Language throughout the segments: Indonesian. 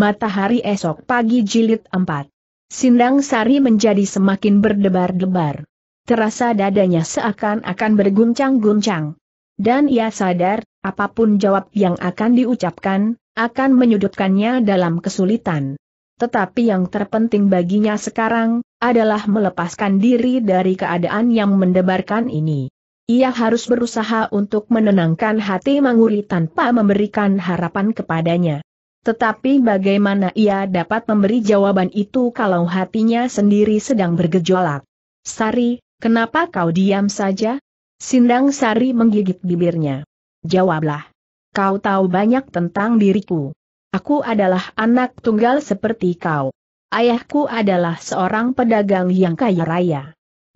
Matahari esok pagi jilid 4. Sindang Sari menjadi semakin berdebar-debar. Terasa dadanya seakan-akan berguncang-guncang. Dan ia sadar, apapun jawab yang akan diucapkan, akan menyudutkannya dalam kesulitan. Tetapi yang terpenting baginya sekarang, adalah melepaskan diri dari keadaan yang mendebarkan ini. Ia harus berusaha untuk menenangkan hati Manguri tanpa memberikan harapan kepadanya. Tetapi bagaimana ia dapat memberi jawaban itu kalau hatinya sendiri sedang bergejolak? Sari, kenapa kau diam saja? Sindang Sari menggigit bibirnya. Jawablah. Kau tahu banyak tentang diriku. Aku adalah anak tunggal seperti kau. Ayahku adalah seorang pedagang yang kaya raya.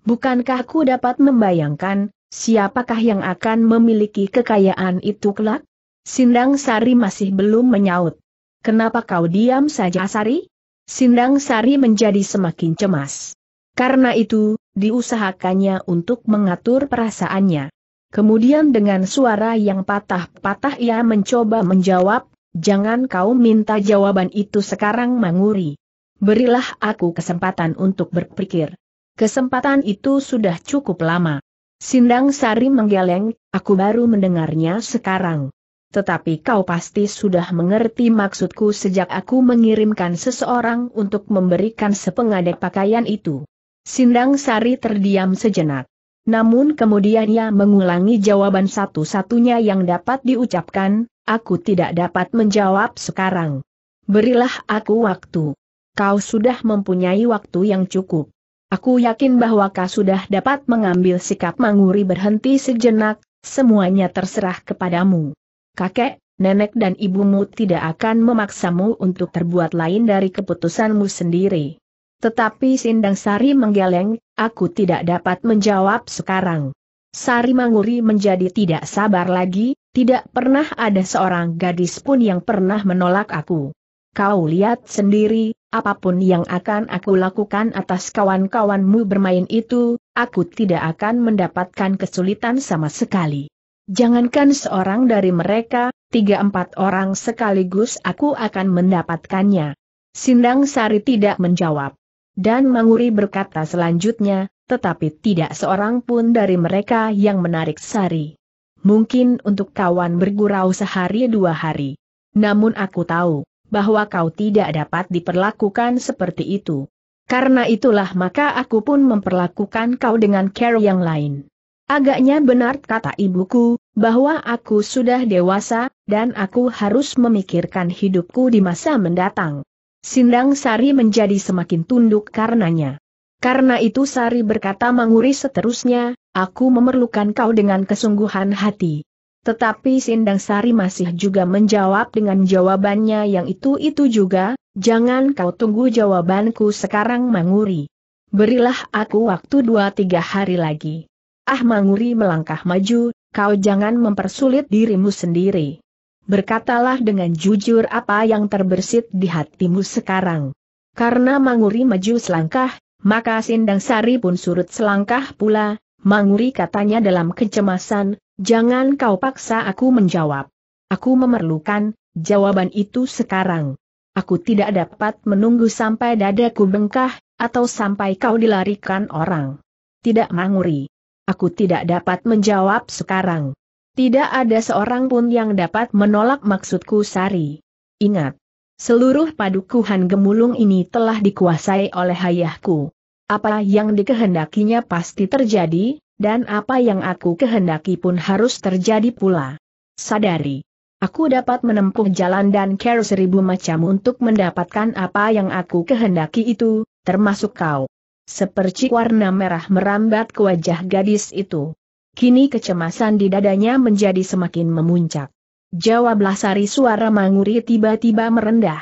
Bukankah aku dapat membayangkan, siapakah yang akan memiliki kekayaan itu kelak? Sindang Sari masih belum menyaut. Kenapa kau diam saja Sari? Sindang Sari menjadi semakin cemas. Karena itu, diusahakannya untuk mengatur perasaannya. Kemudian dengan suara yang patah-patah ia mencoba menjawab, jangan kau minta jawaban itu sekarang Manguri. Berilah aku kesempatan untuk berpikir. Kesempatan itu sudah cukup lama. Sindang Sari menggeleng, aku baru mendengarnya sekarang tetapi kau pasti sudah mengerti maksudku sejak aku mengirimkan seseorang untuk memberikan sepengadai pakaian itu. Sindang Sari terdiam sejenak. Namun kemudian ia mengulangi jawaban satu-satunya yang dapat diucapkan, aku tidak dapat menjawab sekarang. Berilah aku waktu. Kau sudah mempunyai waktu yang cukup. Aku yakin bahwa kau sudah dapat mengambil sikap manguri berhenti sejenak, semuanya terserah kepadamu kakek, nenek dan ibumu tidak akan memaksamu untuk terbuat lain dari keputusanmu sendiri. Tetapi Sindang Sari menggeleng, aku tidak dapat menjawab sekarang. Sari Manguri menjadi tidak sabar lagi, tidak pernah ada seorang gadis pun yang pernah menolak aku. Kau lihat sendiri, apapun yang akan aku lakukan atas kawan-kawanmu bermain itu, aku tidak akan mendapatkan kesulitan sama sekali. Jangankan seorang dari mereka, tiga empat orang sekaligus aku akan mendapatkannya. Sindang Sari tidak menjawab. Dan Manguri berkata selanjutnya, tetapi tidak seorang pun dari mereka yang menarik Sari. Mungkin untuk kawan bergurau sehari dua hari. Namun aku tahu, bahwa kau tidak dapat diperlakukan seperti itu. Karena itulah maka aku pun memperlakukan kau dengan care yang lain. Agaknya benar kata ibuku, bahwa aku sudah dewasa, dan aku harus memikirkan hidupku di masa mendatang. Sindang Sari menjadi semakin tunduk karenanya. Karena itu Sari berkata menguri seterusnya, aku memerlukan kau dengan kesungguhan hati. Tetapi Sindang Sari masih juga menjawab dengan jawabannya yang itu-itu juga, jangan kau tunggu jawabanku sekarang menguri. Berilah aku waktu dua tiga hari lagi. Ah Manguri melangkah maju, kau jangan mempersulit dirimu sendiri. Berkatalah dengan jujur apa yang terbersit di hatimu sekarang. Karena Manguri maju selangkah, maka Sindang Sari pun surut selangkah pula, Manguri katanya dalam kecemasan, jangan kau paksa aku menjawab. Aku memerlukan, jawaban itu sekarang. Aku tidak dapat menunggu sampai dadaku bengkah, atau sampai kau dilarikan orang. Tidak Manguri. Aku tidak dapat menjawab sekarang. Tidak ada seorang pun yang dapat menolak maksudku Sari. Ingat, seluruh padukuhan gemulung ini telah dikuasai oleh ayahku. Apa yang dikehendakinya pasti terjadi, dan apa yang aku kehendaki pun harus terjadi pula. Sadari. Aku dapat menempuh jalan dan care seribu macam untuk mendapatkan apa yang aku kehendaki itu, termasuk kau. Sepercik warna merah merambat ke wajah gadis itu. Kini kecemasan di dadanya menjadi semakin memuncak. Jawablah Sari suara Manguri tiba-tiba merendah.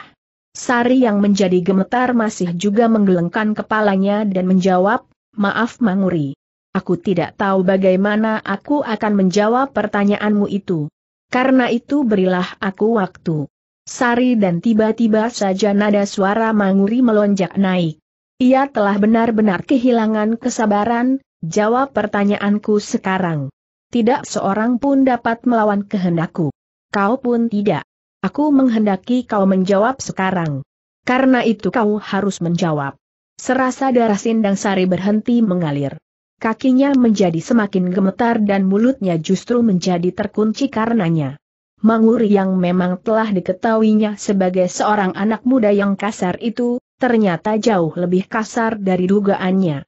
Sari yang menjadi gemetar masih juga menggelengkan kepalanya dan menjawab, Maaf Manguri. Aku tidak tahu bagaimana aku akan menjawab pertanyaanmu itu. Karena itu berilah aku waktu. Sari dan tiba-tiba saja nada suara Manguri melonjak naik. Ia telah benar-benar kehilangan kesabaran, jawab pertanyaanku sekarang. Tidak seorang pun dapat melawan kehendakku. Kau pun tidak. Aku menghendaki kau menjawab sekarang. Karena itu kau harus menjawab. Serasa darah sindang sari berhenti mengalir. Kakinya menjadi semakin gemetar dan mulutnya justru menjadi terkunci karenanya. Manguri yang memang telah diketahuinya sebagai seorang anak muda yang kasar itu, ternyata jauh lebih kasar dari dugaannya.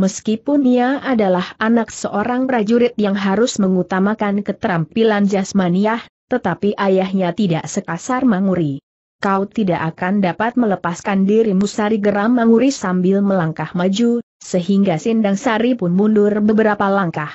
Meskipun ia adalah anak seorang prajurit yang harus mengutamakan keterampilan jasmaniah, tetapi ayahnya tidak sekasar Manguri. Kau tidak akan dapat melepaskan dirimu Sari geram Manguri sambil melangkah maju, sehingga Sindang Sari pun mundur beberapa langkah.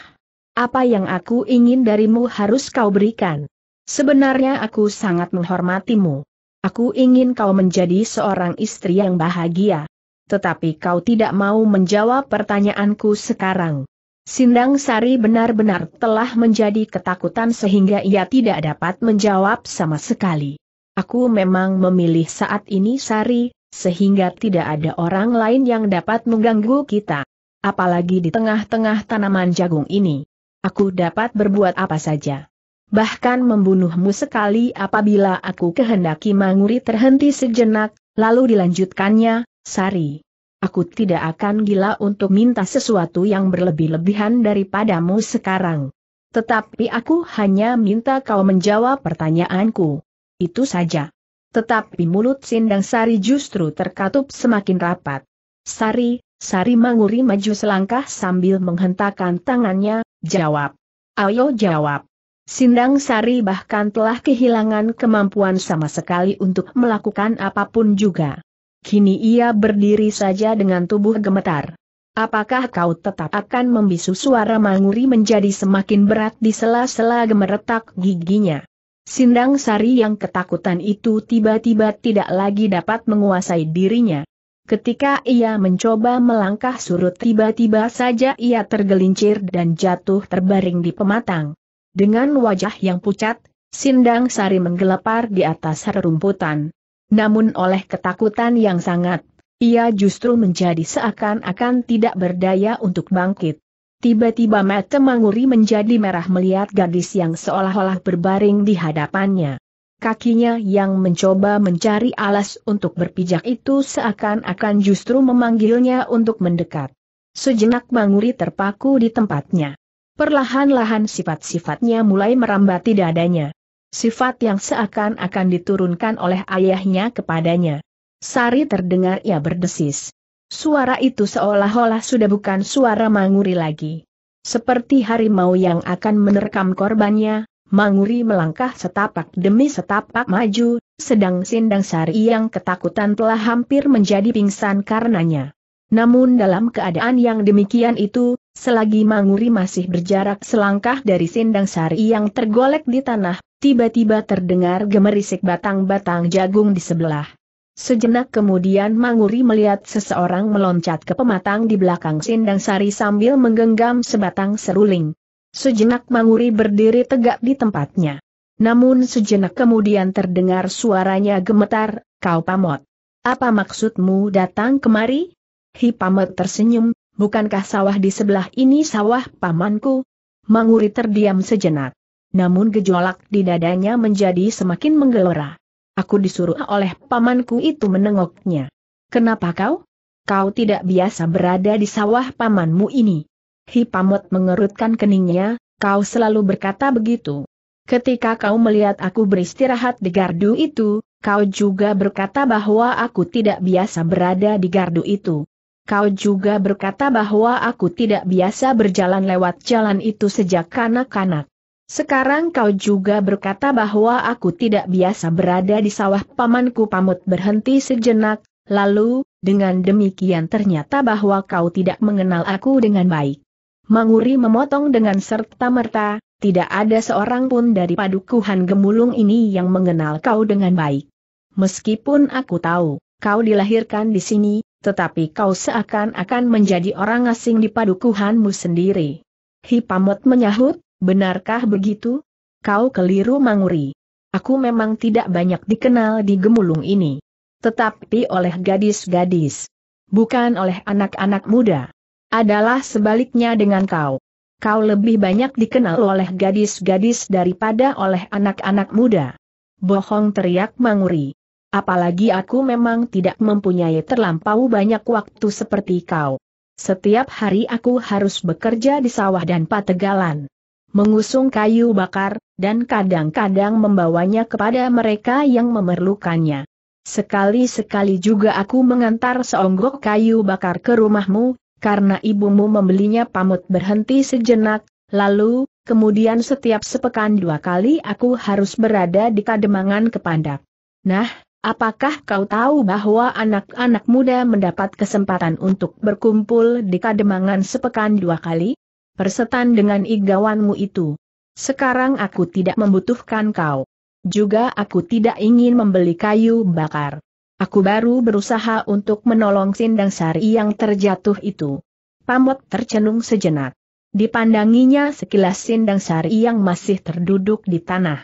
Apa yang aku ingin darimu harus kau berikan. Sebenarnya aku sangat menghormatimu. Aku ingin kau menjadi seorang istri yang bahagia. Tetapi kau tidak mau menjawab pertanyaanku sekarang. Sindang Sari benar-benar telah menjadi ketakutan sehingga ia tidak dapat menjawab sama sekali. Aku memang memilih saat ini Sari, sehingga tidak ada orang lain yang dapat mengganggu kita. Apalagi di tengah-tengah tanaman jagung ini. Aku dapat berbuat apa saja bahkan membunuhmu sekali apabila aku kehendaki Manguri terhenti sejenak, lalu dilanjutkannya, Sari. Aku tidak akan gila untuk minta sesuatu yang berlebih-lebihan daripadamu sekarang. Tetapi aku hanya minta kau menjawab pertanyaanku. Itu saja. Tetapi mulut Sindang Sari justru terkatup semakin rapat. Sari, Sari Manguri maju selangkah sambil menghentakkan tangannya, jawab. Ayo jawab. Sindang Sari bahkan telah kehilangan kemampuan sama sekali untuk melakukan apapun juga. Kini ia berdiri saja dengan tubuh gemetar. Apakah kau tetap akan membisu suara manguri menjadi semakin berat di sela-sela gemeretak giginya? Sindang Sari yang ketakutan itu tiba-tiba tidak lagi dapat menguasai dirinya. Ketika ia mencoba melangkah surut tiba-tiba saja ia tergelincir dan jatuh terbaring di pematang. Dengan wajah yang pucat, Sindang Sari menggelepar di atas rerumputan. Namun oleh ketakutan yang sangat, ia justru menjadi seakan-akan tidak berdaya untuk bangkit. Tiba-tiba mata Manguri menjadi merah melihat gadis yang seolah-olah berbaring di hadapannya. Kakinya yang mencoba mencari alas untuk berpijak itu seakan-akan justru memanggilnya untuk mendekat. Sejenak Manguri terpaku di tempatnya. Perlahan-lahan sifat-sifatnya mulai merambati dadanya. Sifat yang seakan-akan diturunkan oleh ayahnya kepadanya. Sari terdengar ia berdesis. Suara itu seolah-olah sudah bukan suara Manguri lagi. Seperti harimau yang akan menerkam korbannya, Manguri melangkah setapak demi setapak maju, sedang Sindang Sari yang ketakutan telah hampir menjadi pingsan karenanya. Namun dalam keadaan yang demikian itu, Selagi Manguri masih berjarak selangkah dari sindang sari yang tergolek di tanah, tiba-tiba terdengar gemerisik batang-batang jagung di sebelah. Sejenak kemudian Manguri melihat seseorang meloncat ke pematang di belakang sindang sari sambil menggenggam sebatang seruling. Sejenak Manguri berdiri tegak di tempatnya. Namun sejenak kemudian terdengar suaranya gemetar, kau pamot. Apa maksudmu datang kemari? pamot tersenyum, bukankah sawah di sebelah ini sawah pamanku? Manguri terdiam sejenak. Namun gejolak di dadanya menjadi semakin menggelora. Aku disuruh oleh pamanku itu menengoknya. Kenapa kau? Kau tidak biasa berada di sawah pamanmu ini. Hi, Pamot mengerutkan keningnya, kau selalu berkata begitu. Ketika kau melihat aku beristirahat di gardu itu, kau juga berkata bahwa aku tidak biasa berada di gardu itu. Kau juga berkata bahwa aku tidak biasa berjalan lewat jalan itu sejak kanak-kanak. Sekarang kau juga berkata bahwa aku tidak biasa berada di sawah pamanku pamut berhenti sejenak, lalu, dengan demikian ternyata bahwa kau tidak mengenal aku dengan baik. Manguri memotong dengan serta-merta, tidak ada seorang pun dari padukuhan gemulung ini yang mengenal kau dengan baik. Meskipun aku tahu, kau dilahirkan di sini, tetapi kau seakan-akan menjadi orang asing di padukuhanmu sendiri. Hipamot menyahut, benarkah begitu? Kau keliru Manguri. Aku memang tidak banyak dikenal di gemulung ini. Tetapi oleh gadis-gadis. Bukan oleh anak-anak muda. Adalah sebaliknya dengan kau. Kau lebih banyak dikenal oleh gadis-gadis daripada oleh anak-anak muda. Bohong teriak Manguri. Apalagi aku memang tidak mempunyai terlampau banyak waktu seperti kau. Setiap hari aku harus bekerja di sawah dan pategalan. Mengusung kayu bakar, dan kadang-kadang membawanya kepada mereka yang memerlukannya. Sekali-sekali juga aku mengantar seonggok kayu bakar ke rumahmu, karena ibumu membelinya pamut berhenti sejenak, lalu, kemudian setiap sepekan dua kali aku harus berada di kademangan kepandak. Nah, Apakah kau tahu bahwa anak-anak muda mendapat kesempatan untuk berkumpul di kademangan sepekan dua kali? Persetan dengan igawanmu itu. Sekarang aku tidak membutuhkan kau. Juga aku tidak ingin membeli kayu bakar. Aku baru berusaha untuk menolong Sindang Sari yang terjatuh itu. Pamot tercenung sejenak. Dipandanginya sekilas Sindang Sari yang masih terduduk di tanah.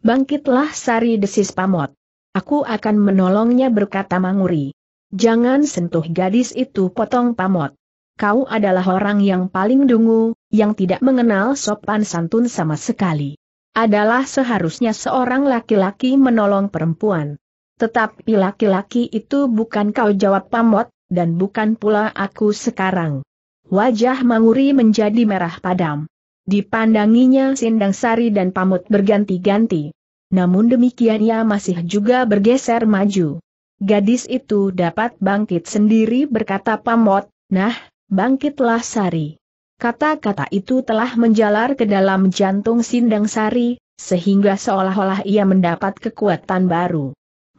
Bangkitlah Sari desis Pamot. Aku akan menolongnya berkata Manguri. Jangan sentuh gadis itu potong pamot. Kau adalah orang yang paling dungu, yang tidak mengenal sopan santun sama sekali. Adalah seharusnya seorang laki-laki menolong perempuan. Tetapi laki-laki itu bukan kau jawab pamot, dan bukan pula aku sekarang. Wajah Manguri menjadi merah padam. Dipandanginya Sindang Sari dan pamut berganti-ganti. Namun demikian ia masih juga bergeser maju. Gadis itu dapat bangkit sendiri berkata pamot, nah, bangkitlah Sari. Kata-kata itu telah menjalar ke dalam jantung sindang Sari, sehingga seolah-olah ia mendapat kekuatan baru.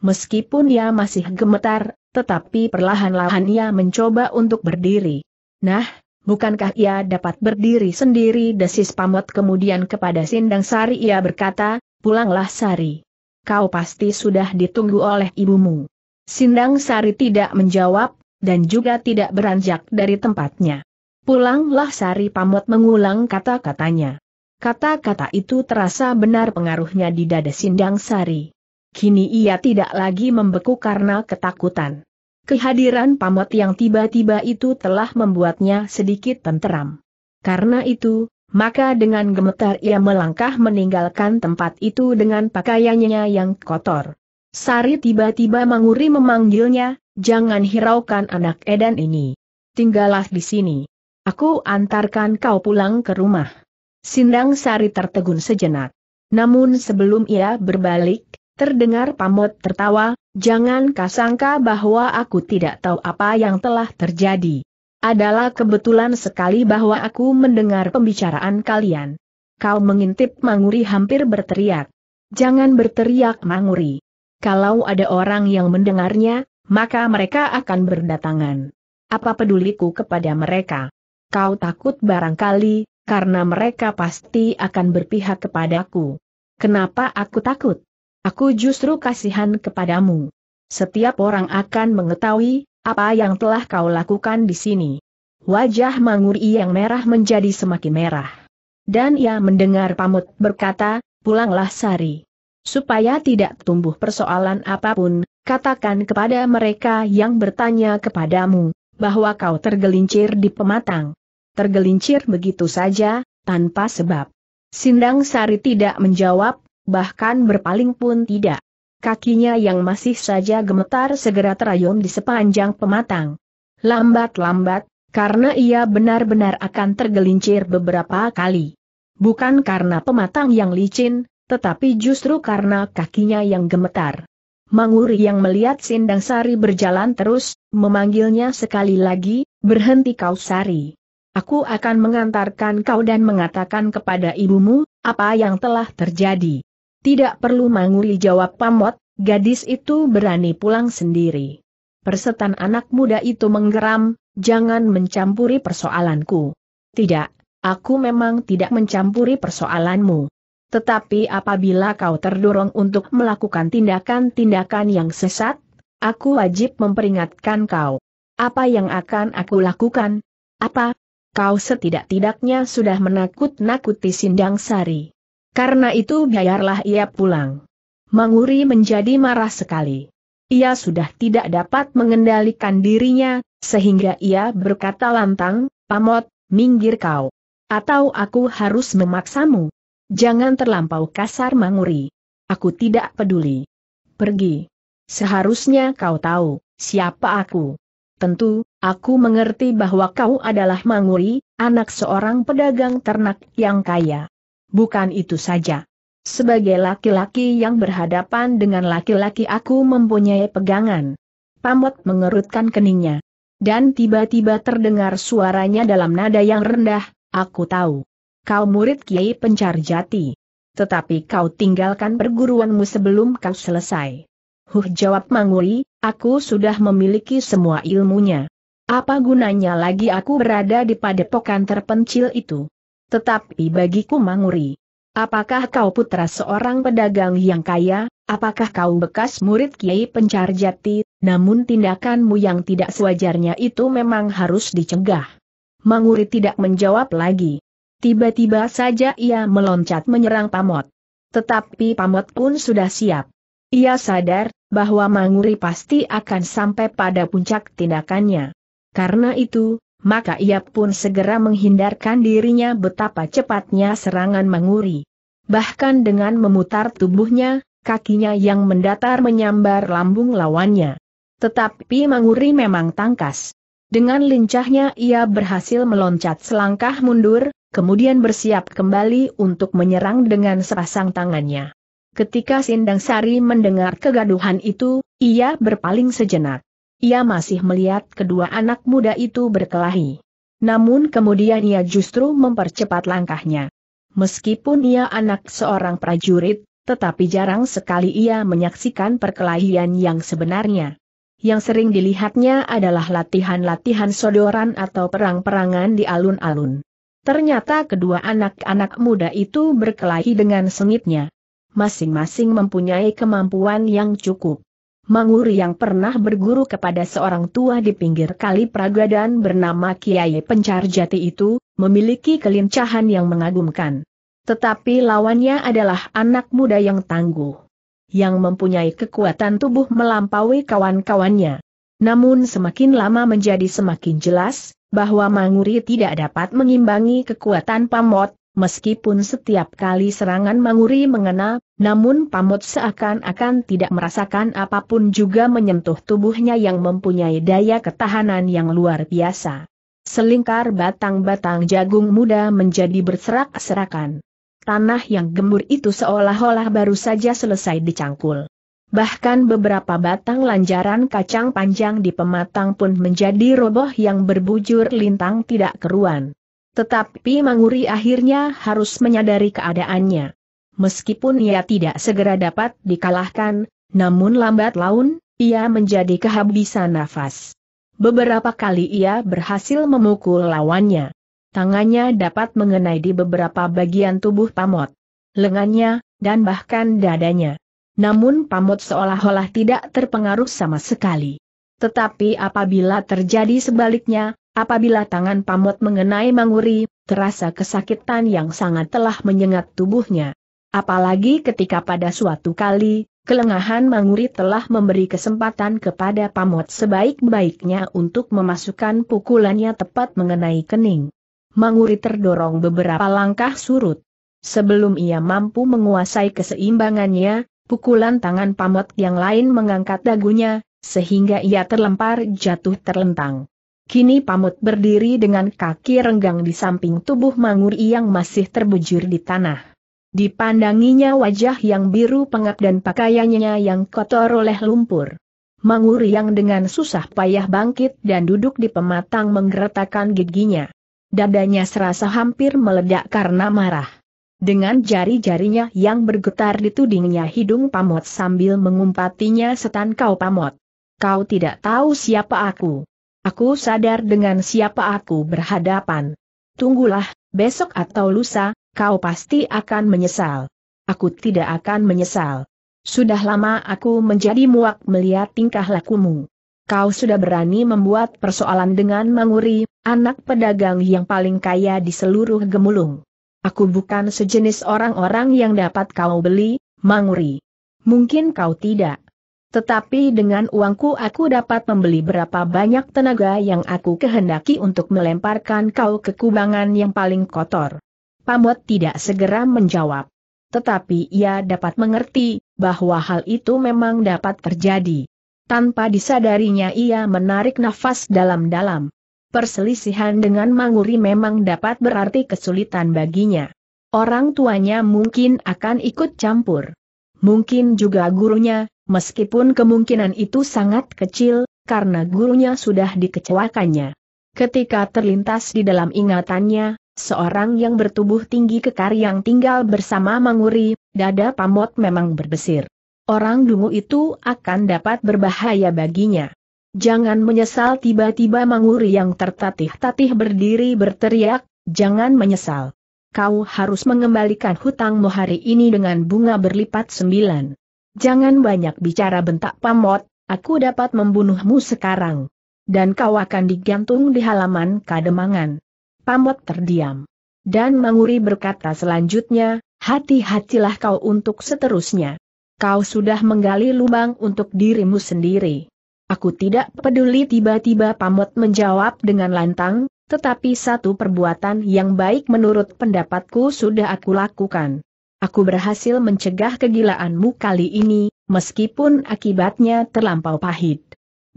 Meskipun ia masih gemetar, tetapi perlahan-lahan ia mencoba untuk berdiri. Nah, bukankah ia dapat berdiri sendiri desis pamot kemudian kepada Sindang Sari ia berkata, Pulanglah Sari. Kau pasti sudah ditunggu oleh ibumu. Sindang Sari tidak menjawab, dan juga tidak beranjak dari tempatnya. Pulanglah Sari pamot mengulang kata-katanya. Kata-kata itu terasa benar pengaruhnya di dada Sindang Sari. Kini ia tidak lagi membeku karena ketakutan. Kehadiran pamot yang tiba-tiba itu telah membuatnya sedikit tenteram. Karena itu, maka dengan gemetar ia melangkah meninggalkan tempat itu dengan pakaiannya yang kotor. Sari tiba-tiba menguri memanggilnya, jangan hiraukan anak Edan ini. Tinggallah di sini. Aku antarkan kau pulang ke rumah. Sindang Sari tertegun sejenak. Namun sebelum ia berbalik, terdengar pamot tertawa, jangan kasangka bahwa aku tidak tahu apa yang telah terjadi. Adalah kebetulan sekali bahwa aku mendengar pembicaraan kalian. Kau mengintip Manguri hampir berteriak. Jangan berteriak Manguri. Kalau ada orang yang mendengarnya, maka mereka akan berdatangan. Apa peduliku kepada mereka? Kau takut barangkali, karena mereka pasti akan berpihak kepadaku. Kenapa aku takut? Aku justru kasihan kepadamu. Setiap orang akan mengetahui apa yang telah kau lakukan di sini? Wajah Manguri yang merah menjadi semakin merah. Dan ia mendengar pamut berkata, pulanglah Sari. Supaya tidak tumbuh persoalan apapun, katakan kepada mereka yang bertanya kepadamu, bahwa kau tergelincir di pematang. Tergelincir begitu saja, tanpa sebab. Sindang Sari tidak menjawab, bahkan berpaling pun tidak. Kakinya yang masih saja gemetar segera terayun di sepanjang pematang. Lambat-lambat, karena ia benar-benar akan tergelincir beberapa kali. Bukan karena pematang yang licin, tetapi justru karena kakinya yang gemetar. Manguri yang melihat Sindang Sari berjalan terus, memanggilnya sekali lagi, berhenti kau Sari. Aku akan mengantarkan kau dan mengatakan kepada ibumu, apa yang telah terjadi. Tidak perlu manguli jawab Pamot, gadis itu berani pulang sendiri. Persetan anak muda itu menggeram, jangan mencampuri persoalanku. Tidak, aku memang tidak mencampuri persoalanmu. Tetapi apabila kau terdorong untuk melakukan tindakan-tindakan yang sesat, aku wajib memperingatkan kau. Apa yang akan aku lakukan? Apa? Kau setidak-tidaknya sudah menakut-nakuti Sindang Sari. Karena itu biarlah ia pulang. Manguri menjadi marah sekali. Ia sudah tidak dapat mengendalikan dirinya, sehingga ia berkata lantang, Pamot, minggir kau. Atau aku harus memaksamu. Jangan terlampau kasar Manguri. Aku tidak peduli. Pergi. Seharusnya kau tahu, siapa aku. Tentu, aku mengerti bahwa kau adalah Manguri, anak seorang pedagang ternak yang kaya. Bukan itu saja. Sebagai laki-laki yang berhadapan dengan laki-laki aku mempunyai pegangan. Pamot mengerutkan keningnya. Dan tiba-tiba terdengar suaranya dalam nada yang rendah, aku tahu. Kau murid Kiai Pencar Jati. Tetapi kau tinggalkan perguruanmu sebelum kau selesai. Huh jawab Manguli, aku sudah memiliki semua ilmunya. Apa gunanya lagi aku berada di padepokan terpencil itu? Tetapi bagiku manguri. Apakah kau putra seorang pedagang yang kaya, apakah kau bekas murid kiai pencar jati, namun tindakanmu yang tidak sewajarnya itu memang harus dicegah. Manguri tidak menjawab lagi. Tiba-tiba saja ia meloncat menyerang Pamot. Tetapi Pamot pun sudah siap. Ia sadar, bahwa Manguri pasti akan sampai pada puncak tindakannya. Karena itu, maka ia pun segera menghindarkan dirinya betapa cepatnya serangan menguri. Bahkan dengan memutar tubuhnya, kakinya yang mendatar menyambar lambung lawannya. Tetapi menguri memang tangkas. Dengan lincahnya ia berhasil meloncat selangkah mundur, kemudian bersiap kembali untuk menyerang dengan sepasang tangannya. Ketika Sindang Sari mendengar kegaduhan itu, ia berpaling sejenak ia masih melihat kedua anak muda itu berkelahi. Namun kemudian ia justru mempercepat langkahnya. Meskipun ia anak seorang prajurit, tetapi jarang sekali ia menyaksikan perkelahian yang sebenarnya. Yang sering dilihatnya adalah latihan-latihan sodoran atau perang-perangan di alun-alun. Ternyata kedua anak-anak muda itu berkelahi dengan sengitnya. Masing-masing mempunyai kemampuan yang cukup. Mangur yang pernah berguru kepada seorang tua di pinggir kali Praga dan bernama Kiai Pencar Jati itu, memiliki kelincahan yang mengagumkan. Tetapi lawannya adalah anak muda yang tangguh. Yang mempunyai kekuatan tubuh melampaui kawan-kawannya. Namun semakin lama menjadi semakin jelas, bahwa Manguri tidak dapat mengimbangi kekuatan Pamot, Meskipun setiap kali serangan Manguri mengena, namun Pamut seakan-akan tidak merasakan apapun juga menyentuh tubuhnya yang mempunyai daya ketahanan yang luar biasa. Selingkar batang-batang jagung muda menjadi berserak-serakan. Tanah yang gembur itu seolah-olah baru saja selesai dicangkul. Bahkan beberapa batang lanjaran kacang panjang di pematang pun menjadi roboh yang berbujur lintang tidak keruan. Tetapi Manguri akhirnya harus menyadari keadaannya. Meskipun ia tidak segera dapat dikalahkan, namun lambat laun, ia menjadi kehabisan nafas. Beberapa kali ia berhasil memukul lawannya. Tangannya dapat mengenai di beberapa bagian tubuh pamot. Lengannya, dan bahkan dadanya. Namun Pamot seolah-olah tidak terpengaruh sama sekali. Tetapi apabila terjadi sebaliknya, Apabila tangan pamot mengenai Manguri, terasa kesakitan yang sangat telah menyengat tubuhnya. Apalagi ketika pada suatu kali, kelengahan Manguri telah memberi kesempatan kepada pamot sebaik-baiknya untuk memasukkan pukulannya tepat mengenai kening. Manguri terdorong beberapa langkah surut. Sebelum ia mampu menguasai keseimbangannya, pukulan tangan pamot yang lain mengangkat dagunya, sehingga ia terlempar jatuh terlentang. Kini pamut berdiri dengan kaki renggang di samping tubuh Manguri yang masih terbujur di tanah. Dipandanginya wajah yang biru pengap dan pakaiannya yang kotor oleh lumpur. Manguri yang dengan susah payah bangkit dan duduk di pematang menggeretakan giginya. Dadanya serasa hampir meledak karena marah. Dengan jari-jarinya yang bergetar di ditudingnya hidung pamot sambil mengumpatinya setan kau pamot. Kau tidak tahu siapa aku. Aku sadar dengan siapa aku berhadapan. Tunggulah, besok atau lusa, kau pasti akan menyesal. Aku tidak akan menyesal. Sudah lama aku menjadi muak melihat tingkah lakumu. Kau sudah berani membuat persoalan dengan Manguri, anak pedagang yang paling kaya di seluruh Gemulung. Aku bukan sejenis orang-orang yang dapat kau beli, Manguri. Mungkin kau tidak. Tetapi dengan uangku aku dapat membeli berapa banyak tenaga yang aku kehendaki untuk melemparkan kau ke kubangan yang paling kotor. Pamot tidak segera menjawab. Tetapi ia dapat mengerti, bahwa hal itu memang dapat terjadi. Tanpa disadarinya ia menarik nafas dalam-dalam. Perselisihan dengan Manguri memang dapat berarti kesulitan baginya. Orang tuanya mungkin akan ikut campur. Mungkin juga gurunya, meskipun kemungkinan itu sangat kecil, karena gurunya sudah dikecewakannya. Ketika terlintas di dalam ingatannya, seorang yang bertubuh tinggi kekar yang tinggal bersama Manguri, dada pamot memang berbesir. Orang dungu itu akan dapat berbahaya baginya. Jangan menyesal tiba-tiba Manguri yang tertatih-tatih berdiri berteriak, jangan menyesal kau harus mengembalikan hutangmu hari ini dengan bunga berlipat sembilan. Jangan banyak bicara bentak pamot, aku dapat membunuhmu sekarang. Dan kau akan digantung di halaman kademangan. Pamot terdiam. Dan Manguri berkata selanjutnya, hati-hatilah kau untuk seterusnya. Kau sudah menggali lubang untuk dirimu sendiri. Aku tidak peduli tiba-tiba Pamot menjawab dengan lantang, tetapi satu perbuatan yang baik menurut pendapatku sudah aku lakukan. Aku berhasil mencegah kegilaanmu kali ini, meskipun akibatnya terlampau pahit.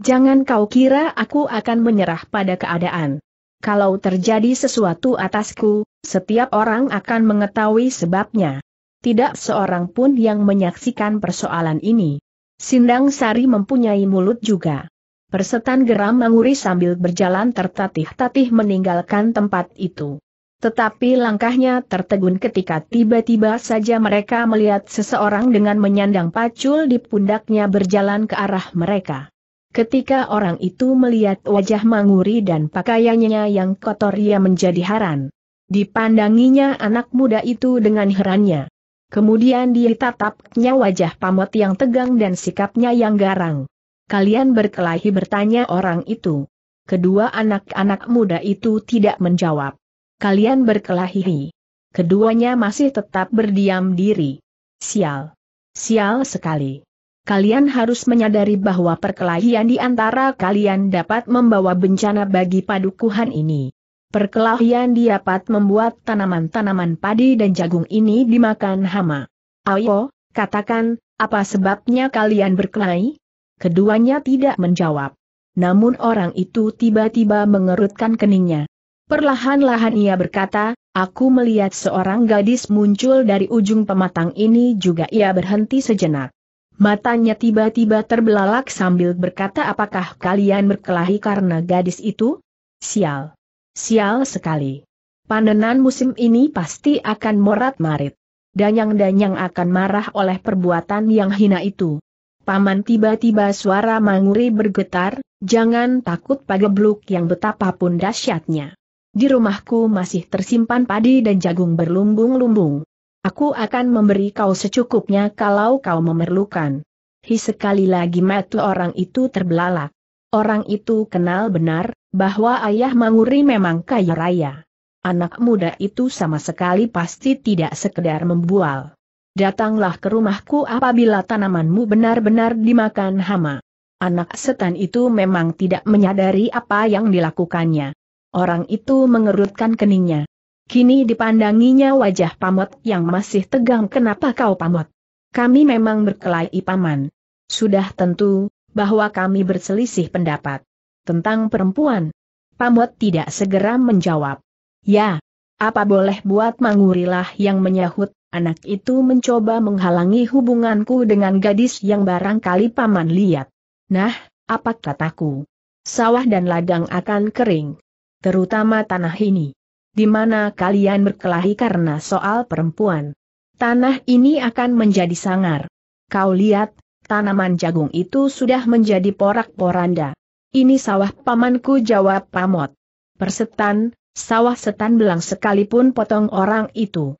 Jangan kau kira aku akan menyerah pada keadaan. Kalau terjadi sesuatu atasku, setiap orang akan mengetahui sebabnya. Tidak seorang pun yang menyaksikan persoalan ini. Sindang Sari mempunyai mulut juga. Persetan geram menguri sambil berjalan tertatih-tatih meninggalkan tempat itu. Tetapi langkahnya tertegun ketika tiba-tiba saja mereka melihat seseorang dengan menyandang pacul di pundaknya berjalan ke arah mereka. Ketika orang itu melihat wajah Manguri dan pakaiannya yang kotor ia menjadi heran. Dipandanginya anak muda itu dengan herannya. Kemudian dia tatapnya wajah pamot yang tegang dan sikapnya yang garang. Kalian berkelahi bertanya orang itu. Kedua anak-anak muda itu tidak menjawab. Kalian berkelahi. Keduanya masih tetap berdiam diri. Sial. Sial sekali. Kalian harus menyadari bahwa perkelahian di antara kalian dapat membawa bencana bagi padukuhan ini. Perkelahian dapat membuat tanaman-tanaman padi dan jagung ini dimakan hama. Ayo, katakan, apa sebabnya kalian berkelahi? Keduanya tidak menjawab. Namun orang itu tiba-tiba mengerutkan keningnya. Perlahan-lahan ia berkata, aku melihat seorang gadis muncul dari ujung pematang ini juga ia berhenti sejenak. Matanya tiba-tiba terbelalak sambil berkata apakah kalian berkelahi karena gadis itu? Sial. Sial sekali. Panenan musim ini pasti akan morat-marit. Danyang-danyang akan marah oleh perbuatan yang hina itu. Paman tiba-tiba suara Manguri bergetar, jangan takut pagebluk yang betapapun dahsyatnya. Di rumahku masih tersimpan padi dan jagung berlumbung-lumbung. Aku akan memberi kau secukupnya kalau kau memerlukan. Hi sekali lagi metu orang itu terbelalak. Orang itu kenal benar, bahwa ayah Manguri memang kaya raya. Anak muda itu sama sekali pasti tidak sekedar membual datanglah ke rumahku apabila tanamanmu benar-benar dimakan hama. Anak setan itu memang tidak menyadari apa yang dilakukannya. Orang itu mengerutkan keningnya. Kini dipandanginya wajah pamot yang masih tegang kenapa kau pamot? Kami memang berkelahi paman. Sudah tentu, bahwa kami berselisih pendapat. Tentang perempuan. Pamot tidak segera menjawab. Ya, apa boleh buat mangurilah yang menyahut, anak itu mencoba menghalangi hubunganku dengan gadis yang barangkali paman lihat. Nah, apa kataku? Sawah dan ladang akan kering. Terutama tanah ini. Di mana kalian berkelahi karena soal perempuan. Tanah ini akan menjadi sangar. Kau lihat, tanaman jagung itu sudah menjadi porak-poranda. Ini sawah pamanku jawab pamot. Persetan, sawah setan belang sekalipun potong orang itu.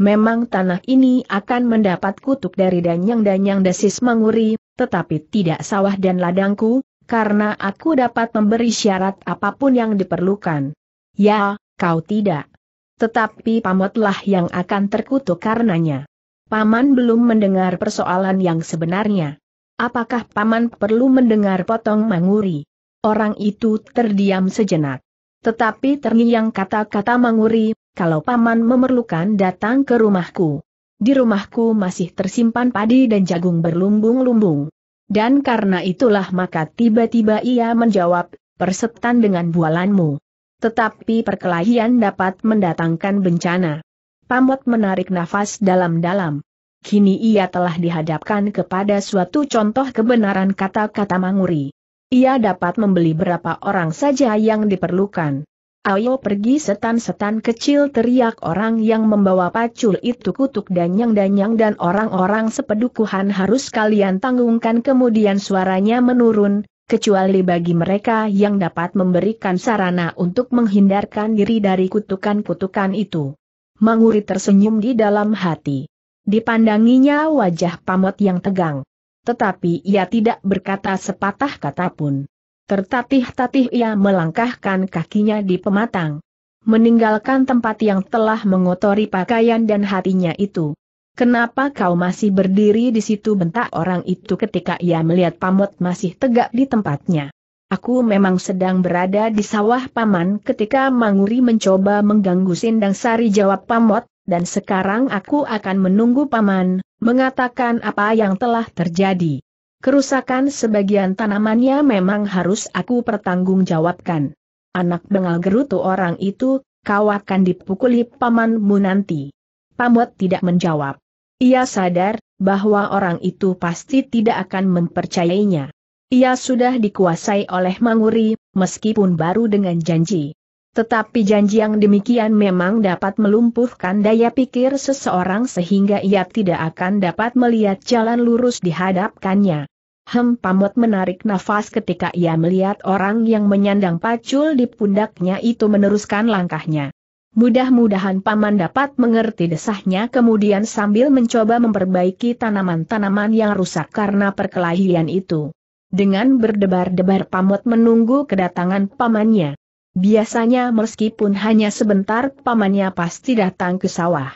Memang tanah ini akan mendapat kutuk dari danyang-danyang desis manguri, tetapi tidak sawah dan ladangku, karena aku dapat memberi syarat apapun yang diperlukan. Ya, kau tidak. Tetapi pamotlah yang akan terkutuk karenanya. Paman belum mendengar persoalan yang sebenarnya. Apakah Paman perlu mendengar potong manguri? Orang itu terdiam sejenak. Tetapi terngiang kata-kata manguri, kalau paman memerlukan datang ke rumahku. Di rumahku masih tersimpan padi dan jagung berlumbung-lumbung. Dan karena itulah maka tiba-tiba ia menjawab, persetan dengan bualanmu. Tetapi perkelahian dapat mendatangkan bencana. Pamot menarik nafas dalam-dalam. Kini ia telah dihadapkan kepada suatu contoh kebenaran kata-kata Manguri. Ia dapat membeli berapa orang saja yang diperlukan. Ayo pergi setan-setan kecil teriak orang yang membawa pacul itu kutuk danyang-danyang dan orang-orang sepedukuhan harus kalian tanggungkan kemudian suaranya menurun, kecuali bagi mereka yang dapat memberikan sarana untuk menghindarkan diri dari kutukan-kutukan itu. Manguri tersenyum di dalam hati. Dipandanginya wajah pamot yang tegang. Tetapi ia tidak berkata sepatah kata pun. Tertatih-tatih ia melangkahkan kakinya di pematang. Meninggalkan tempat yang telah mengotori pakaian dan hatinya itu. Kenapa kau masih berdiri di situ bentak orang itu ketika ia melihat pamot masih tegak di tempatnya. Aku memang sedang berada di sawah paman ketika Manguri mencoba mengganggu Sindang Sari jawab pamot, dan sekarang aku akan menunggu paman, mengatakan apa yang telah terjadi. Kerusakan sebagian tanamannya memang harus aku pertanggungjawabkan. Anak bengal gerutu orang itu, kau akan dipukuli pamanmu nanti. Pamot tidak menjawab. Ia sadar, bahwa orang itu pasti tidak akan mempercayainya. Ia sudah dikuasai oleh Manguri, meskipun baru dengan janji. Tetapi janji yang demikian memang dapat melumpuhkan daya pikir seseorang sehingga ia tidak akan dapat melihat jalan lurus dihadapkannya. Hem pamot menarik nafas ketika ia melihat orang yang menyandang pacul di pundaknya itu meneruskan langkahnya. Mudah-mudahan paman dapat mengerti desahnya kemudian sambil mencoba memperbaiki tanaman-tanaman yang rusak karena perkelahian itu. Dengan berdebar-debar pamot menunggu kedatangan pamannya. Biasanya meskipun hanya sebentar pamannya pasti datang ke sawah.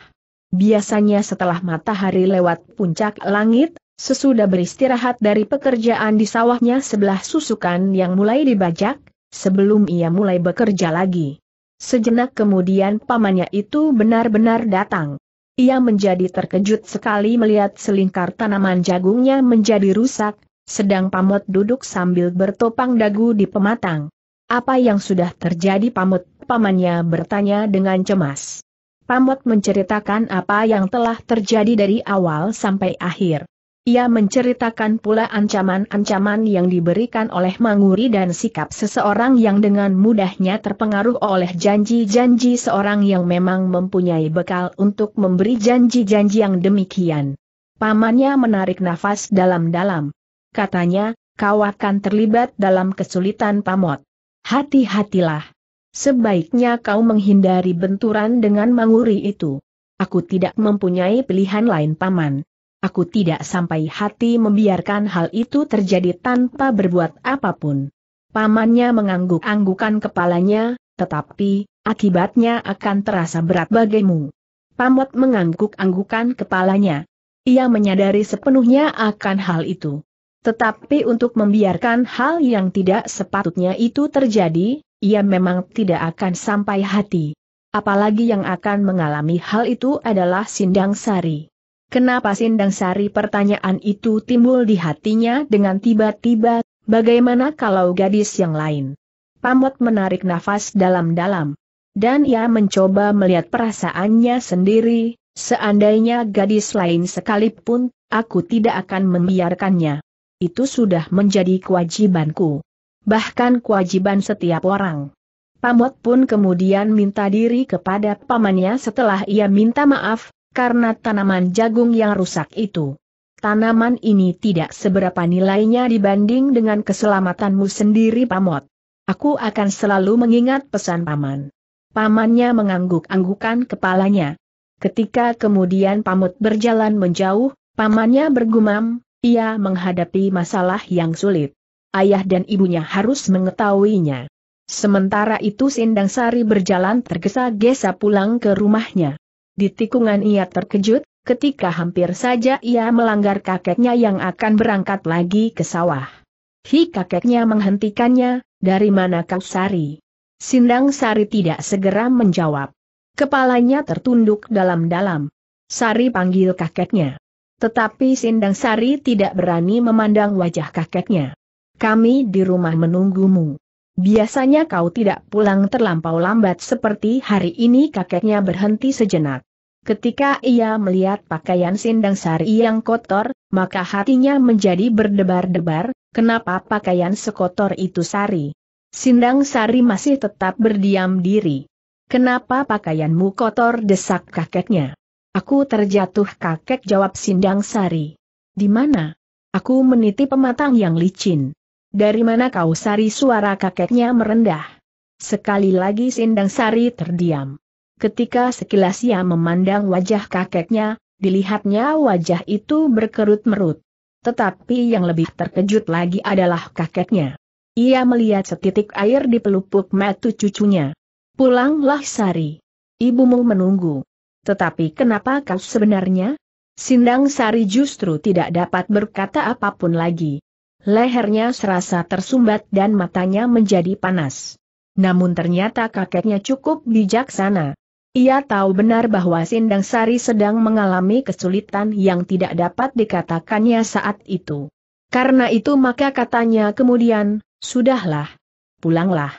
Biasanya setelah matahari lewat puncak langit, sesudah beristirahat dari pekerjaan di sawahnya sebelah susukan yang mulai dibajak, sebelum ia mulai bekerja lagi. Sejenak kemudian pamannya itu benar-benar datang. Ia menjadi terkejut sekali melihat selingkar tanaman jagungnya menjadi rusak, sedang pamot duduk sambil bertopang dagu di pematang. Apa yang sudah terjadi pamut? Pamannya bertanya dengan cemas. Pamut menceritakan apa yang telah terjadi dari awal sampai akhir. Ia menceritakan pula ancaman-ancaman yang diberikan oleh Manguri dan sikap seseorang yang dengan mudahnya terpengaruh oleh janji-janji seorang yang memang mempunyai bekal untuk memberi janji-janji yang demikian. Pamannya menarik nafas dalam-dalam. Katanya, kau akan terlibat dalam kesulitan pamot. Hati-hatilah. Sebaiknya kau menghindari benturan dengan Manguri itu. Aku tidak mempunyai pilihan lain paman. Aku tidak sampai hati membiarkan hal itu terjadi tanpa berbuat apapun. Pamannya mengangguk-anggukan kepalanya, tetapi, akibatnya akan terasa berat bagimu. Pamot mengangguk-anggukan kepalanya. Ia menyadari sepenuhnya akan hal itu. Tetapi untuk membiarkan hal yang tidak sepatutnya itu terjadi, ia memang tidak akan sampai hati. Apalagi yang akan mengalami hal itu adalah Sindang Sari. Kenapa Sindang Sari pertanyaan itu timbul di hatinya dengan tiba-tiba, bagaimana kalau gadis yang lain? Pamot menarik nafas dalam-dalam. Dan ia mencoba melihat perasaannya sendiri, seandainya gadis lain sekalipun, aku tidak akan membiarkannya itu sudah menjadi kewajibanku. Bahkan kewajiban setiap orang. Pamot pun kemudian minta diri kepada pamannya setelah ia minta maaf, karena tanaman jagung yang rusak itu. Tanaman ini tidak seberapa nilainya dibanding dengan keselamatanmu sendiri Pamot. Aku akan selalu mengingat pesan Paman. Pamannya mengangguk-anggukan kepalanya. Ketika kemudian Pamut berjalan menjauh, Pamannya bergumam, ia menghadapi masalah yang sulit. Ayah dan ibunya harus mengetahuinya. Sementara itu Sindang Sari berjalan tergesa-gesa pulang ke rumahnya. Di tikungan ia terkejut, ketika hampir saja ia melanggar kakeknya yang akan berangkat lagi ke sawah. Hi kakeknya menghentikannya, dari mana kau Sari? Sindang Sari tidak segera menjawab. Kepalanya tertunduk dalam-dalam. Sari panggil kakeknya. Tetapi Sindang Sari tidak berani memandang wajah kakeknya. Kami di rumah menunggumu. Biasanya kau tidak pulang terlampau lambat seperti hari ini kakeknya berhenti sejenak. Ketika ia melihat pakaian Sindang Sari yang kotor, maka hatinya menjadi berdebar-debar, kenapa pakaian sekotor itu Sari? Sindang Sari masih tetap berdiam diri. Kenapa pakaianmu kotor desak kakeknya? Aku terjatuh kakek jawab Sindang Sari. Di mana? Aku meniti pematang yang licin. Dari mana kau Sari suara kakeknya merendah. Sekali lagi Sindang Sari terdiam. Ketika sekilas ia memandang wajah kakeknya, dilihatnya wajah itu berkerut merut. Tetapi yang lebih terkejut lagi adalah kakeknya. Ia melihat setitik air di pelupuk mata cucunya. Pulanglah Sari. Ibumu menunggu. Tetapi kenapa kau sebenarnya? Sindang Sari justru tidak dapat berkata apapun lagi. Lehernya serasa tersumbat dan matanya menjadi panas. Namun ternyata kakeknya cukup bijaksana. Ia tahu benar bahwa Sindang Sari sedang mengalami kesulitan yang tidak dapat dikatakannya saat itu. Karena itu maka katanya kemudian, sudahlah, pulanglah.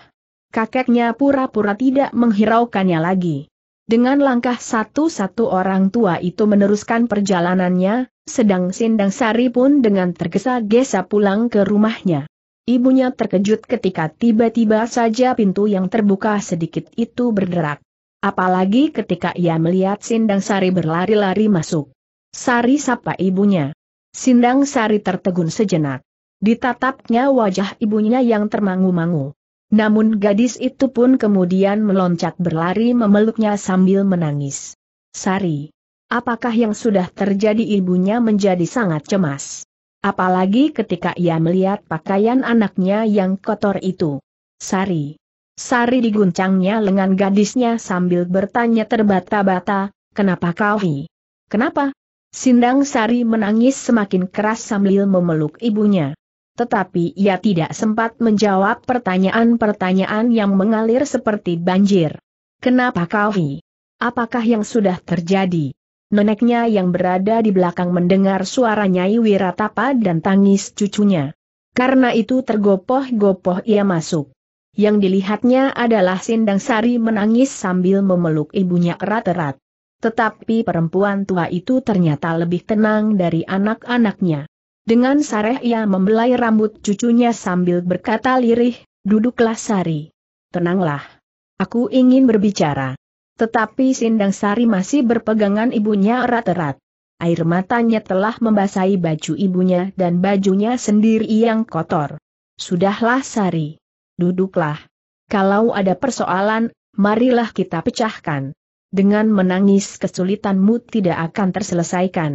Kakeknya pura-pura tidak menghiraukannya lagi. Dengan langkah satu-satu orang tua itu meneruskan perjalanannya, sedang Sindang Sari pun dengan tergesa-gesa pulang ke rumahnya. Ibunya terkejut ketika tiba-tiba saja pintu yang terbuka sedikit itu berderak. Apalagi ketika ia melihat Sindang Sari berlari-lari masuk. Sari sapa ibunya. Sindang Sari tertegun sejenak. Ditatapnya wajah ibunya yang termangu-mangu. Namun gadis itu pun kemudian meloncat berlari memeluknya sambil menangis. Sari. Apakah yang sudah terjadi ibunya menjadi sangat cemas. Apalagi ketika ia melihat pakaian anaknya yang kotor itu. Sari. Sari diguncangnya lengan gadisnya sambil bertanya terbata-bata, kenapa kau hi? Kenapa? Sindang Sari menangis semakin keras sambil memeluk ibunya tetapi ia tidak sempat menjawab pertanyaan-pertanyaan yang mengalir seperti banjir. Kenapa kau hi? Apakah yang sudah terjadi? Neneknya yang berada di belakang mendengar suara Nyai Wiratapa dan tangis cucunya. Karena itu tergopoh-gopoh ia masuk. Yang dilihatnya adalah Sindang Sari menangis sambil memeluk ibunya erat-erat. Tetapi perempuan tua itu ternyata lebih tenang dari anak-anaknya. Dengan sareh ia membelai rambut cucunya sambil berkata lirih, duduklah Sari. Tenanglah. Aku ingin berbicara. Tetapi Sindang Sari masih berpegangan ibunya erat-erat. Air matanya telah membasahi baju ibunya dan bajunya sendiri yang kotor. Sudahlah Sari. Duduklah. Kalau ada persoalan, marilah kita pecahkan. Dengan menangis kesulitanmu tidak akan terselesaikan.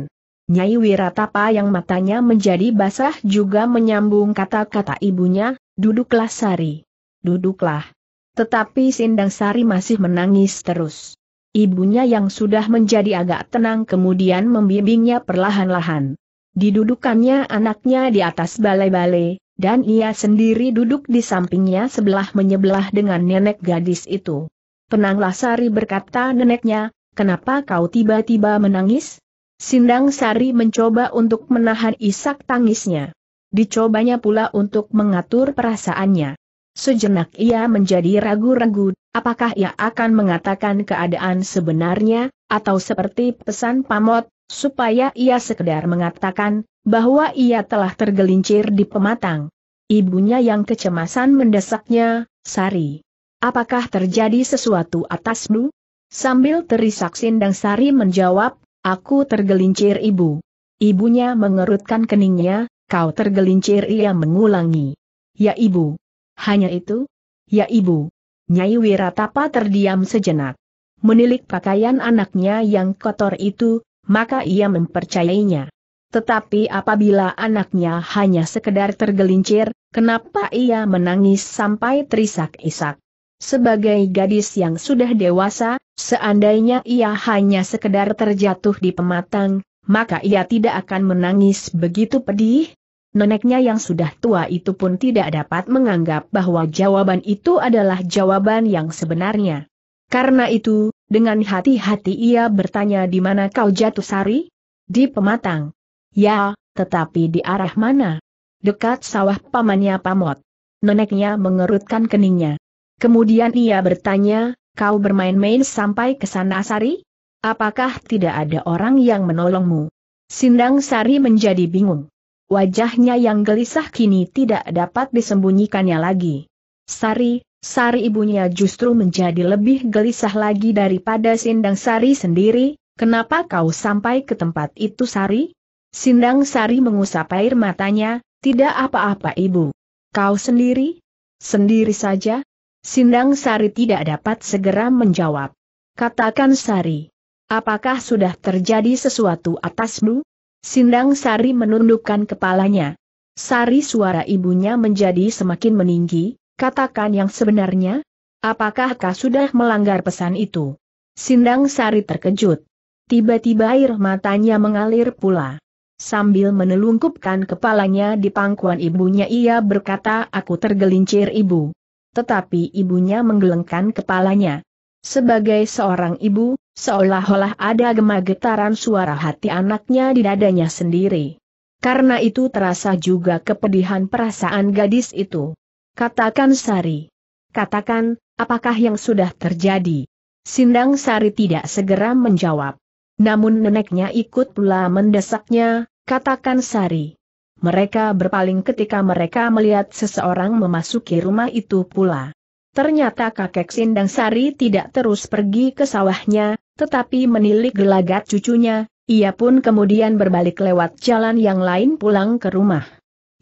Nyai Wiratapa yang matanya menjadi basah juga menyambung kata-kata ibunya, duduklah Sari. Duduklah. Tetapi Sindang Sari masih menangis terus. Ibunya yang sudah menjadi agak tenang kemudian membimbingnya perlahan-lahan. Didudukannya anaknya di atas balai-balai, dan ia sendiri duduk di sampingnya sebelah menyebelah dengan nenek gadis itu. Penanglah Sari berkata neneknya, kenapa kau tiba-tiba menangis? Sindang Sari mencoba untuk menahan isak tangisnya. Dicobanya pula untuk mengatur perasaannya. Sejenak ia menjadi ragu-ragu, apakah ia akan mengatakan keadaan sebenarnya, atau seperti pesan pamot, supaya ia sekedar mengatakan, bahwa ia telah tergelincir di pematang. Ibunya yang kecemasan mendesaknya, Sari. Apakah terjadi sesuatu atasmu? Sambil terisak Sindang Sari menjawab, Aku tergelincir ibu. Ibunya mengerutkan keningnya, kau tergelincir ia mengulangi. Ya ibu. Hanya itu? Ya ibu. Nyai Wiratapa terdiam sejenak. Menilik pakaian anaknya yang kotor itu, maka ia mempercayainya. Tetapi apabila anaknya hanya sekedar tergelincir, kenapa ia menangis sampai terisak-isak? Sebagai gadis yang sudah dewasa, seandainya ia hanya sekedar terjatuh di pematang, maka ia tidak akan menangis begitu pedih. Neneknya yang sudah tua itu pun tidak dapat menganggap bahwa jawaban itu adalah jawaban yang sebenarnya. Karena itu, dengan hati-hati ia bertanya di mana kau jatuh sari? Di pematang. Ya, tetapi di arah mana? Dekat sawah pamannya Pamot. Neneknya mengerutkan keningnya. Kemudian ia bertanya, kau bermain-main sampai ke sana Sari? Apakah tidak ada orang yang menolongmu? Sindang Sari menjadi bingung. Wajahnya yang gelisah kini tidak dapat disembunyikannya lagi. Sari, Sari ibunya justru menjadi lebih gelisah lagi daripada Sindang Sari sendiri, kenapa kau sampai ke tempat itu Sari? Sindang Sari mengusap air matanya, tidak apa-apa ibu. Kau sendiri? Sendiri saja? Sindang Sari tidak dapat segera menjawab. Katakan Sari. Apakah sudah terjadi sesuatu atasmu? Sindang Sari menundukkan kepalanya. Sari suara ibunya menjadi semakin meninggi, katakan yang sebenarnya? Apakah kau sudah melanggar pesan itu? Sindang Sari terkejut. Tiba-tiba air matanya mengalir pula. Sambil menelungkupkan kepalanya di pangkuan ibunya ia berkata aku tergelincir ibu tetapi ibunya menggelengkan kepalanya. Sebagai seorang ibu, seolah-olah ada gema-getaran suara hati anaknya di dadanya sendiri. Karena itu terasa juga kepedihan perasaan gadis itu. Katakan Sari. Katakan, apakah yang sudah terjadi? Sindang Sari tidak segera menjawab. Namun neneknya ikut pula mendesaknya, katakan Sari. Mereka berpaling ketika mereka melihat seseorang memasuki rumah itu pula. Ternyata kakek Sindang Sari tidak terus pergi ke sawahnya, tetapi menilik gelagat cucunya, ia pun kemudian berbalik lewat jalan yang lain pulang ke rumah.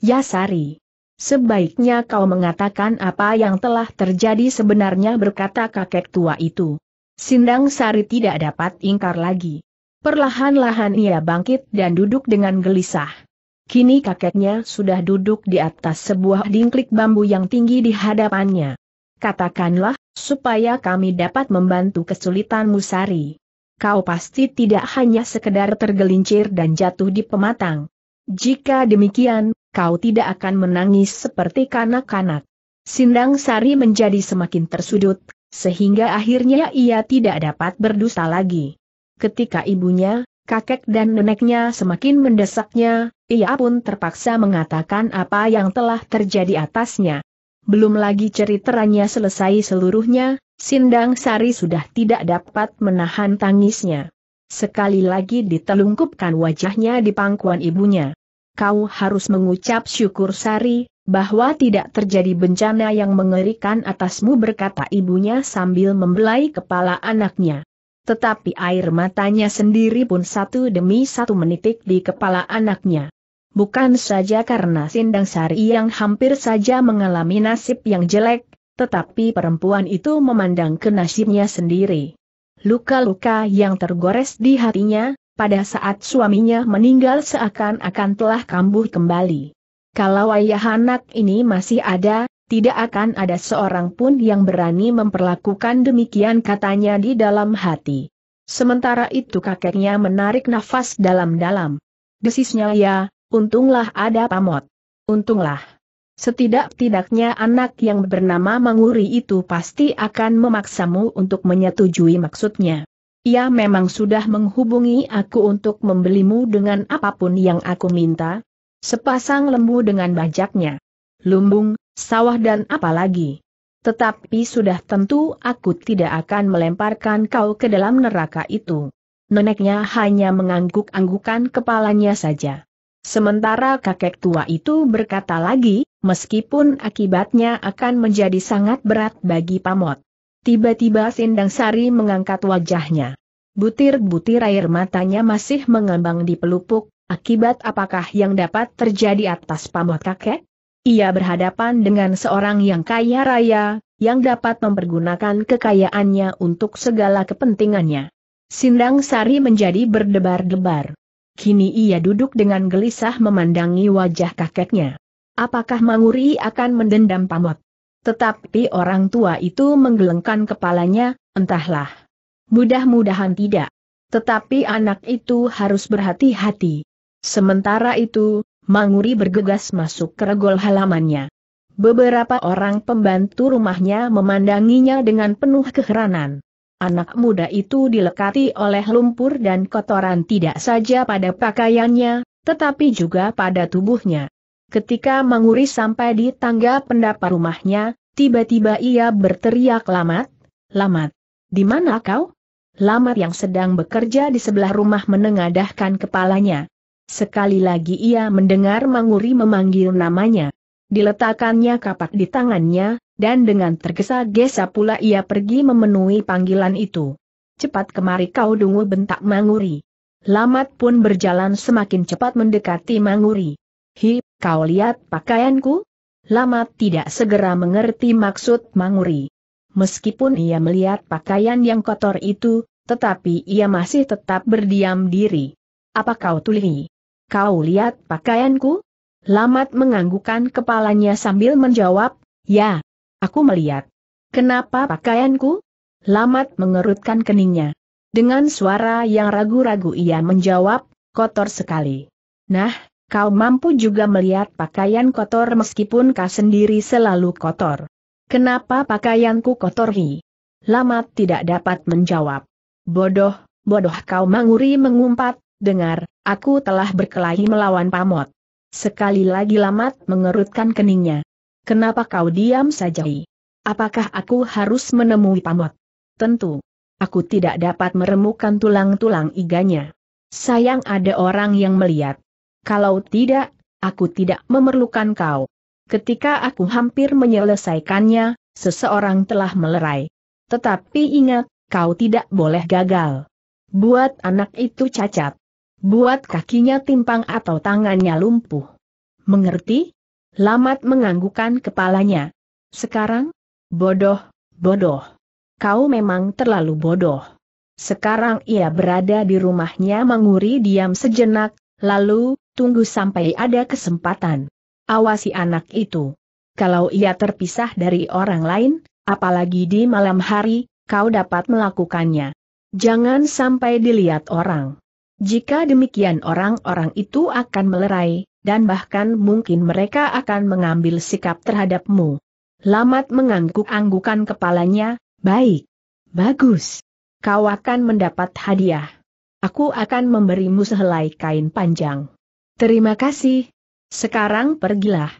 Ya Sari, sebaiknya kau mengatakan apa yang telah terjadi sebenarnya berkata kakek tua itu. Sindang Sari tidak dapat ingkar lagi. Perlahan-lahan ia bangkit dan duduk dengan gelisah. Kini kakeknya sudah duduk di atas sebuah dingklik bambu yang tinggi di hadapannya. Katakanlah, supaya kami dapat membantu kesulitanmu Sari. Kau pasti tidak hanya sekedar tergelincir dan jatuh di pematang. Jika demikian, kau tidak akan menangis seperti kanak-kanak. Sindang Sari menjadi semakin tersudut, sehingga akhirnya ia tidak dapat berdusta lagi. Ketika ibunya, kakek dan neneknya semakin mendesaknya, ia pun terpaksa mengatakan apa yang telah terjadi atasnya. Belum lagi ceritanya selesai seluruhnya, Sindang Sari sudah tidak dapat menahan tangisnya. Sekali lagi ditelungkupkan wajahnya di pangkuan ibunya. Kau harus mengucap syukur Sari, bahwa tidak terjadi bencana yang mengerikan atasmu berkata ibunya sambil membelai kepala anaknya. Tetapi air matanya sendiri pun satu demi satu menitik di kepala anaknya bukan saja karena Sindang Sari yang hampir saja mengalami nasib yang jelek, tetapi perempuan itu memandang ke nasibnya sendiri. Luka-luka yang tergores di hatinya, pada saat suaminya meninggal seakan-akan telah kambuh kembali. Kalau ayah anak ini masih ada, tidak akan ada seorang pun yang berani memperlakukan demikian katanya di dalam hati. Sementara itu kakeknya menarik nafas dalam-dalam. Desisnya ya, Untunglah ada pamot. Untunglah. Setidak-tidaknya anak yang bernama Manguri itu pasti akan memaksamu untuk menyetujui maksudnya. Ia memang sudah menghubungi aku untuk membelimu dengan apapun yang aku minta. Sepasang lembu dengan bajaknya. Lumbung, sawah dan apalagi. Tetapi sudah tentu aku tidak akan melemparkan kau ke dalam neraka itu. Neneknya hanya mengangguk-anggukan kepalanya saja. Sementara kakek tua itu berkata lagi, meskipun akibatnya akan menjadi sangat berat bagi Pamot. Tiba-tiba Sindang Sari mengangkat wajahnya. Butir-butir air matanya masih mengembang di pelupuk, akibat apakah yang dapat terjadi atas Pamot kakek? Ia berhadapan dengan seorang yang kaya raya, yang dapat mempergunakan kekayaannya untuk segala kepentingannya. Sindang Sari menjadi berdebar-debar. Kini ia duduk dengan gelisah memandangi wajah kakeknya. Apakah Manguri akan mendendam pamot? Tetapi orang tua itu menggelengkan kepalanya, entahlah. Mudah-mudahan tidak. Tetapi anak itu harus berhati-hati. Sementara itu, Manguri bergegas masuk ke regol halamannya. Beberapa orang pembantu rumahnya memandanginya dengan penuh keheranan. Anak muda itu dilekati oleh lumpur dan kotoran tidak saja pada pakaiannya, tetapi juga pada tubuhnya. Ketika menguri sampai di tangga pendapa rumahnya, tiba-tiba ia berteriak lamat, lamat. Di mana kau? Lamat yang sedang bekerja di sebelah rumah menengadahkan kepalanya. Sekali lagi ia mendengar Manguri memanggil namanya. Diletakkannya kapak di tangannya, dan dengan tergesa-gesa pula ia pergi memenuhi panggilan itu. Cepat kemari kau dungu bentak Manguri. Lamat pun berjalan semakin cepat mendekati Manguri. Hi, kau lihat pakaianku? Lamat tidak segera mengerti maksud Manguri. Meskipun ia melihat pakaian yang kotor itu, tetapi ia masih tetap berdiam diri. Apa kau tuli? Kau lihat pakaianku? Lamat menganggukkan kepalanya sambil menjawab, ya, Aku melihat. Kenapa pakaianku? Lamat mengerutkan keningnya. Dengan suara yang ragu-ragu ia menjawab, kotor sekali. Nah, kau mampu juga melihat pakaian kotor meskipun kau sendiri selalu kotor. Kenapa pakaianku kotor hi? Lamat tidak dapat menjawab. Bodoh, bodoh kau manguri mengumpat, dengar, aku telah berkelahi melawan pamot. Sekali lagi Lamat mengerutkan keningnya. Kenapa kau diam saja? Apakah aku harus menemui pamot? Tentu. Aku tidak dapat meremukkan tulang-tulang iganya. Sayang ada orang yang melihat. Kalau tidak, aku tidak memerlukan kau. Ketika aku hampir menyelesaikannya, seseorang telah melerai. Tetapi ingat, kau tidak boleh gagal. Buat anak itu cacat. Buat kakinya timpang atau tangannya lumpuh. Mengerti? Lamat menganggukkan kepalanya. Sekarang? Bodoh, bodoh. Kau memang terlalu bodoh. Sekarang ia berada di rumahnya menguri diam sejenak, lalu, tunggu sampai ada kesempatan. Awasi anak itu. Kalau ia terpisah dari orang lain, apalagi di malam hari, kau dapat melakukannya. Jangan sampai dilihat orang. Jika demikian orang-orang itu akan melerai, dan bahkan mungkin mereka akan mengambil sikap terhadapmu. Lamat mengangguk-anggukan kepalanya, baik. Bagus. Kau akan mendapat hadiah. Aku akan memberimu sehelai kain panjang. Terima kasih. Sekarang pergilah.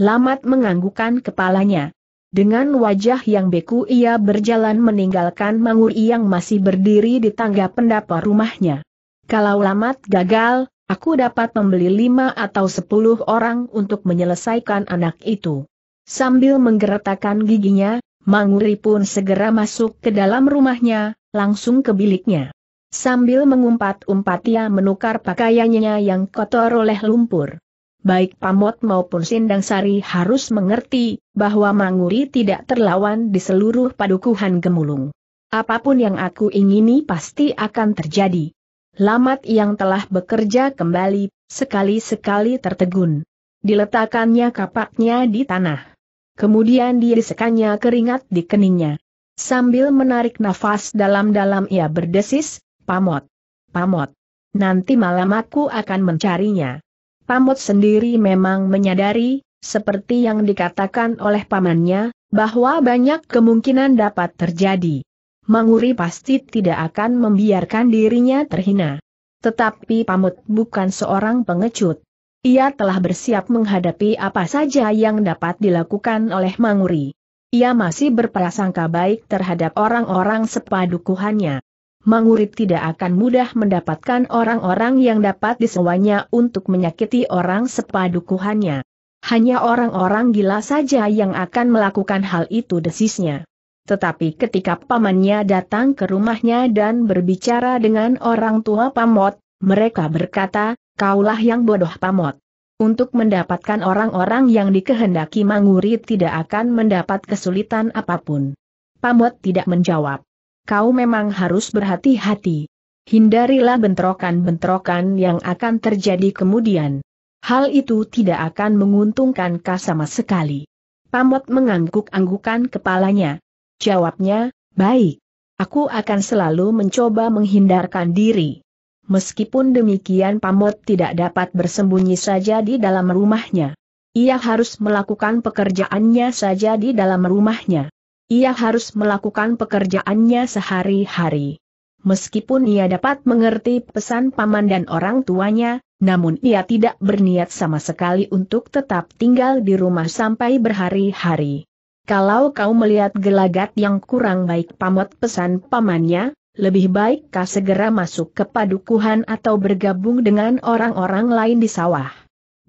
Lamat menganggukkan kepalanya. Dengan wajah yang beku ia berjalan meninggalkan Mangur yang masih berdiri di tangga pendapa rumahnya. Kalau Lamat gagal, Aku dapat membeli lima atau sepuluh orang untuk menyelesaikan anak itu. Sambil menggeretakkan giginya, Manguri pun segera masuk ke dalam rumahnya, langsung ke biliknya. Sambil mengumpat-umpat ia menukar pakaiannya yang kotor oleh lumpur. Baik Pamot maupun Sindang Sari harus mengerti, bahwa Manguri tidak terlawan di seluruh padukuhan gemulung. Apapun yang aku ingini pasti akan terjadi. Lamat yang telah bekerja kembali, sekali-sekali tertegun. Diletakkannya kapaknya di tanah. Kemudian disekannya keringat di keningnya. Sambil menarik nafas dalam-dalam ia berdesis, pamot. Pamot. Nanti malam aku akan mencarinya. Pamot sendiri memang menyadari, seperti yang dikatakan oleh pamannya, bahwa banyak kemungkinan dapat terjadi. Manguri pasti tidak akan membiarkan dirinya terhina. Tetapi Pamut bukan seorang pengecut. Ia telah bersiap menghadapi apa saja yang dapat dilakukan oleh Manguri. Ia masih berprasangka baik terhadap orang-orang sepadukuhannya. Manguri tidak akan mudah mendapatkan orang-orang yang dapat disewanya untuk menyakiti orang sepadukuhannya. Hanya orang-orang gila saja yang akan melakukan hal itu desisnya. Tetapi ketika pamannya datang ke rumahnya dan berbicara dengan orang tua Pamot, mereka berkata, kaulah yang bodoh Pamot. Untuk mendapatkan orang-orang yang dikehendaki Manguri tidak akan mendapat kesulitan apapun. Pamot tidak menjawab. Kau memang harus berhati-hati. Hindarilah bentrokan-bentrokan yang akan terjadi kemudian. Hal itu tidak akan menguntungkan kau sama sekali. Pamot mengangguk-anggukan kepalanya, Jawabnya, baik. Aku akan selalu mencoba menghindarkan diri. Meskipun demikian Pamot tidak dapat bersembunyi saja di dalam rumahnya. Ia harus melakukan pekerjaannya saja di dalam rumahnya. Ia harus melakukan pekerjaannya sehari-hari. Meskipun ia dapat mengerti pesan paman dan orang tuanya, namun ia tidak berniat sama sekali untuk tetap tinggal di rumah sampai berhari-hari kalau kau melihat gelagat yang kurang baik pamot pesan pamannya, lebih baik kau segera masuk ke padukuhan atau bergabung dengan orang-orang lain di sawah.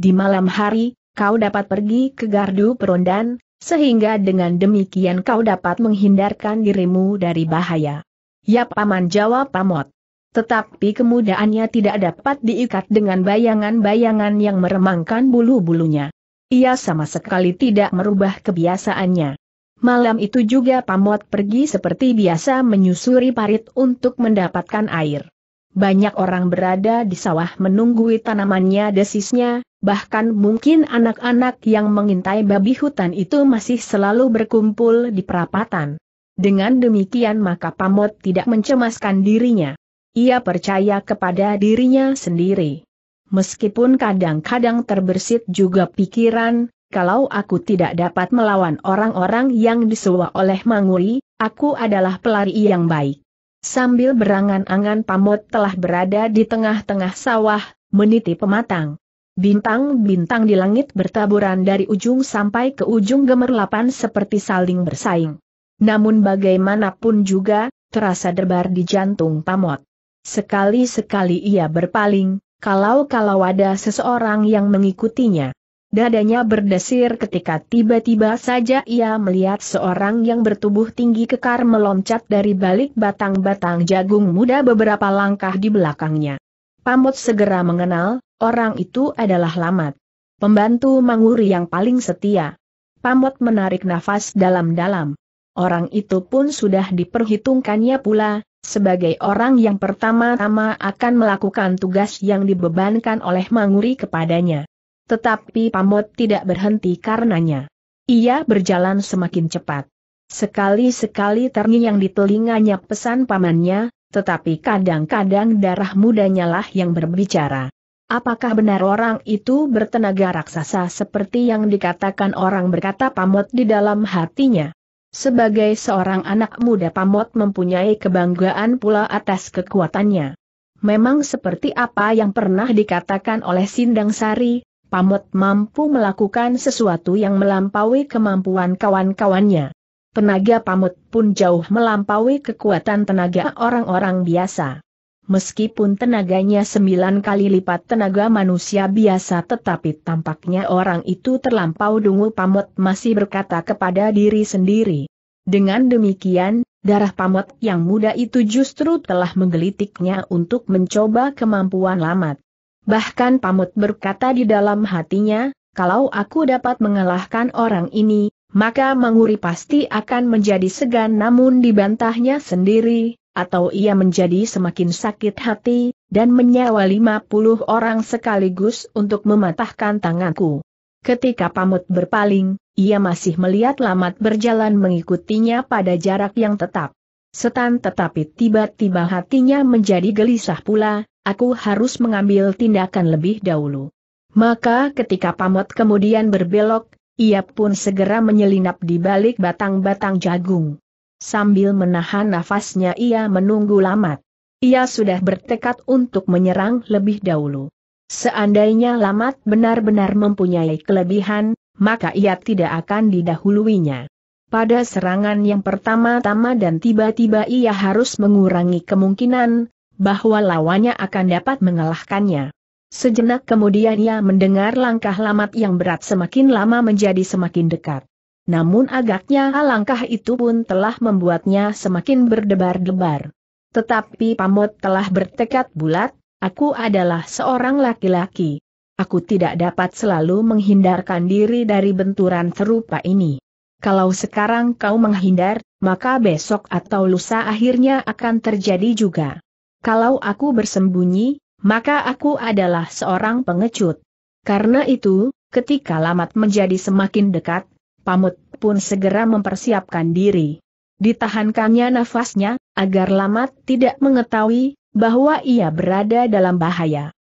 Di malam hari, kau dapat pergi ke gardu perondan, sehingga dengan demikian kau dapat menghindarkan dirimu dari bahaya. Ya paman jawab pamot. Tetapi kemudaannya tidak dapat diikat dengan bayangan-bayangan yang meremangkan bulu-bulunya. Ia sama sekali tidak merubah kebiasaannya. Malam itu juga Pamot pergi seperti biasa menyusuri parit untuk mendapatkan air. Banyak orang berada di sawah menunggui tanamannya desisnya, bahkan mungkin anak-anak yang mengintai babi hutan itu masih selalu berkumpul di perapatan. Dengan demikian maka Pamot tidak mencemaskan dirinya. Ia percaya kepada dirinya sendiri meskipun kadang-kadang terbersit juga pikiran, kalau aku tidak dapat melawan orang-orang yang disewa oleh Manguri, aku adalah pelari yang baik. Sambil berangan-angan pamot telah berada di tengah-tengah sawah, meniti pematang. Bintang-bintang di langit bertaburan dari ujung sampai ke ujung gemerlapan seperti saling bersaing. Namun bagaimanapun juga, terasa derbar di jantung pamot. Sekali-sekali ia berpaling, kalau-kalau ada seseorang yang mengikutinya. Dadanya berdesir ketika tiba-tiba saja ia melihat seorang yang bertubuh tinggi kekar meloncat dari balik batang-batang jagung muda beberapa langkah di belakangnya. Pamot segera mengenal, orang itu adalah Lamat. Pembantu Manguri yang paling setia. Pamot menarik nafas dalam-dalam. Orang itu pun sudah diperhitungkannya pula, sebagai orang yang pertama-tama akan melakukan tugas yang dibebankan oleh Manguri kepadanya. Tetapi Pamot tidak berhenti karenanya. Ia berjalan semakin cepat. Sekali-sekali terngiang di telinganya pesan pamannya, tetapi kadang-kadang darah mudanya lah yang berbicara. Apakah benar orang itu bertenaga raksasa seperti yang dikatakan orang berkata pamot di dalam hatinya? Sebagai seorang anak muda Pamot mempunyai kebanggaan pula atas kekuatannya. Memang seperti apa yang pernah dikatakan oleh Sindang Sari, Pamot mampu melakukan sesuatu yang melampaui kemampuan kawan-kawannya. Tenaga Pamot pun jauh melampaui kekuatan tenaga orang-orang biasa. Meskipun tenaganya sembilan kali lipat tenaga manusia biasa tetapi tampaknya orang itu terlampau dungu pamot masih berkata kepada diri sendiri. Dengan demikian, darah pamot yang muda itu justru telah menggelitiknya untuk mencoba kemampuan lamat. Bahkan pamot berkata di dalam hatinya, kalau aku dapat mengalahkan orang ini, maka menguri pasti akan menjadi segan namun dibantahnya sendiri, atau ia menjadi semakin sakit hati, dan menyewa lima puluh orang sekaligus untuk mematahkan tanganku. Ketika pamut berpaling, ia masih melihat lamat berjalan mengikutinya pada jarak yang tetap. Setan tetapi tiba-tiba hatinya menjadi gelisah pula, aku harus mengambil tindakan lebih dahulu. Maka ketika pamut kemudian berbelok, ia pun segera menyelinap di balik batang-batang jagung. Sambil menahan nafasnya ia menunggu Lamat. Ia sudah bertekad untuk menyerang lebih dahulu. Seandainya Lamat benar-benar mempunyai kelebihan, maka ia tidak akan didahuluinya. Pada serangan yang pertama-tama dan tiba-tiba ia harus mengurangi kemungkinan bahwa lawannya akan dapat mengalahkannya. Sejenak kemudian ia mendengar langkah Lamat yang berat semakin lama menjadi semakin dekat namun agaknya langkah itu pun telah membuatnya semakin berdebar-debar. Tetapi Pamot telah bertekad bulat, aku adalah seorang laki-laki. Aku tidak dapat selalu menghindarkan diri dari benturan serupa ini. Kalau sekarang kau menghindar, maka besok atau lusa akhirnya akan terjadi juga. Kalau aku bersembunyi, maka aku adalah seorang pengecut. Karena itu, ketika lamat menjadi semakin dekat, Pamut pun segera mempersiapkan diri. Ditahankannya nafasnya, agar Lamat tidak mengetahui bahwa ia berada dalam bahaya.